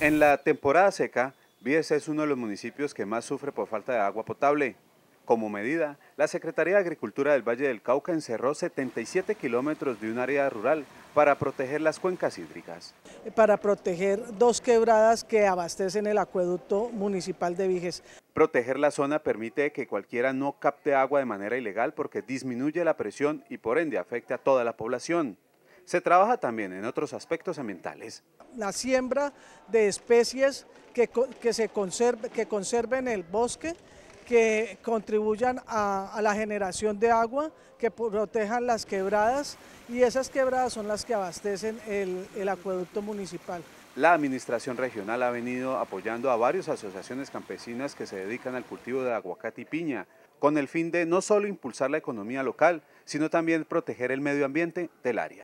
En la temporada seca, Viges es uno de los municipios que más sufre por falta de agua potable. Como medida, la Secretaría de Agricultura del Valle del Cauca encerró 77 kilómetros de un área rural para proteger las cuencas hídricas. Para proteger dos quebradas que abastecen el acueducto municipal de Viges. Proteger la zona permite que cualquiera no capte agua de manera ilegal porque disminuye la presión y por ende afecta a toda la población se trabaja también en otros aspectos ambientales. La siembra de especies que, se que conserven el bosque, que contribuyan a, la generación de agua, que protejan las quebradas y esas quebradas son las que abastecen el, el acueducto municipal. La administración regional ha venido apoyando a varias asociaciones campesinas que se dedican al cultivo de aguacate y piña, con el fin de no solo impulsar la economía local, sino también proteger el medio ambiente del área.